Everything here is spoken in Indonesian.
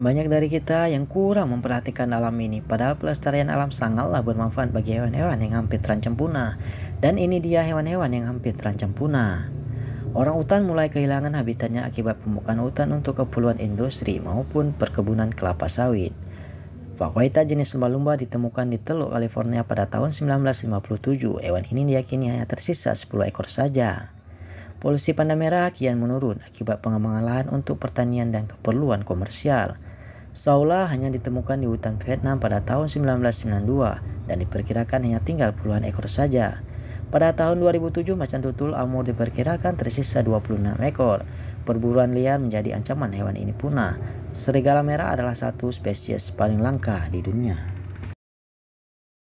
Banyak dari kita yang kurang memperhatikan alam ini, padahal pelestarian alam sangatlah bermanfaat bagi hewan-hewan yang hampir terancam punah. Dan ini dia hewan-hewan yang hampir terancam punah. Orang hutan mulai kehilangan habitatnya akibat pembukaan hutan untuk keperluan industri maupun perkebunan kelapa sawit. Fakwaita jenis lumba-lumba ditemukan di Teluk California pada tahun 1957. Hewan ini diyakini hanya tersisa 10 ekor saja. Polusi panda merah kian menurun akibat pengembangan lahan untuk pertanian dan keperluan komersial. Saula hanya ditemukan di hutan Vietnam pada tahun 1992 dan diperkirakan hanya tinggal puluhan ekor saja. Pada tahun 2007, macan tutul Amur diperkirakan tersisa 26 ekor. Perburuan liar menjadi ancaman hewan ini punah. Serigala merah adalah satu spesies paling langka di dunia.